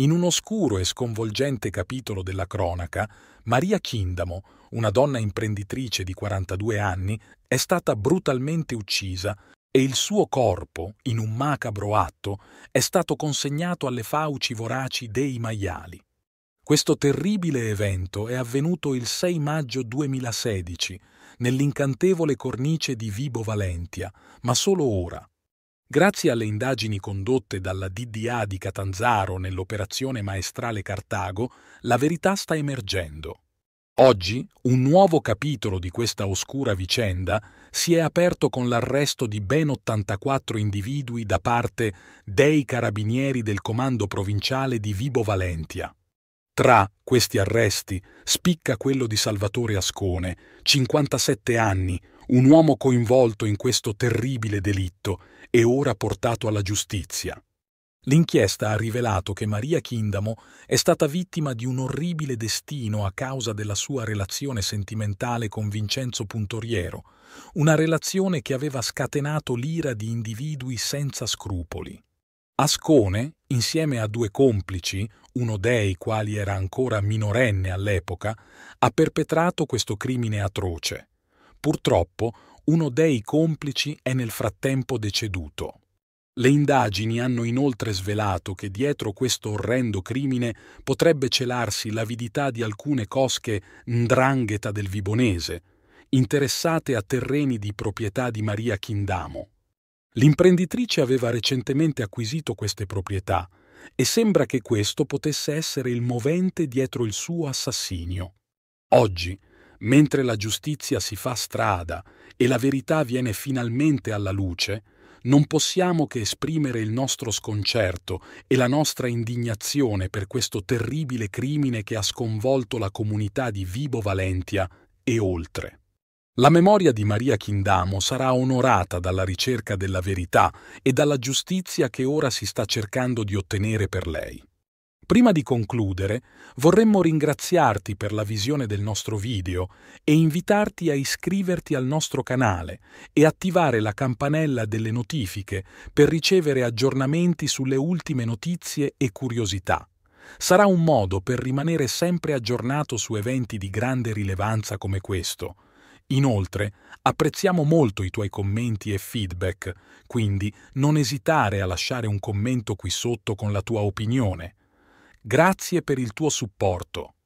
In un oscuro e sconvolgente capitolo della cronaca, Maria Kindamo, una donna imprenditrice di 42 anni, è stata brutalmente uccisa e il suo corpo, in un macabro atto, è stato consegnato alle fauci voraci dei maiali. Questo terribile evento è avvenuto il 6 maggio 2016 nell'incantevole cornice di Vibo Valentia, ma solo ora, Grazie alle indagini condotte dalla DDA di Catanzaro nell'operazione maestrale Cartago, la verità sta emergendo. Oggi un nuovo capitolo di questa oscura vicenda si è aperto con l'arresto di ben 84 individui da parte dei carabinieri del comando provinciale di Vibo Valentia. Tra questi arresti spicca quello di Salvatore Ascone, 57 anni, un uomo coinvolto in questo terribile delitto e ora portato alla giustizia. L'inchiesta ha rivelato che Maria Kindamo è stata vittima di un orribile destino a causa della sua relazione sentimentale con Vincenzo Puntoriero, una relazione che aveva scatenato l'ira di individui senza scrupoli. Ascone, insieme a due complici, uno dei quali era ancora minorenne all'epoca, ha perpetrato questo crimine atroce. Purtroppo uno dei complici è nel frattempo deceduto. Le indagini hanno inoltre svelato che dietro questo orrendo crimine potrebbe celarsi l'avidità di alcune cosche ndrangheta del Vibonese, interessate a terreni di proprietà di Maria Kindamo. L'imprenditrice aveva recentemente acquisito queste proprietà e sembra che questo potesse essere il movente dietro il suo assassinio. Oggi Mentre la giustizia si fa strada e la verità viene finalmente alla luce, non possiamo che esprimere il nostro sconcerto e la nostra indignazione per questo terribile crimine che ha sconvolto la comunità di Vibo Valentia e oltre. La memoria di Maria Kindamo sarà onorata dalla ricerca della verità e dalla giustizia che ora si sta cercando di ottenere per lei. Prima di concludere, vorremmo ringraziarti per la visione del nostro video e invitarti a iscriverti al nostro canale e attivare la campanella delle notifiche per ricevere aggiornamenti sulle ultime notizie e curiosità. Sarà un modo per rimanere sempre aggiornato su eventi di grande rilevanza come questo. Inoltre, apprezziamo molto i tuoi commenti e feedback, quindi non esitare a lasciare un commento qui sotto con la tua opinione. Grazie per il tuo supporto.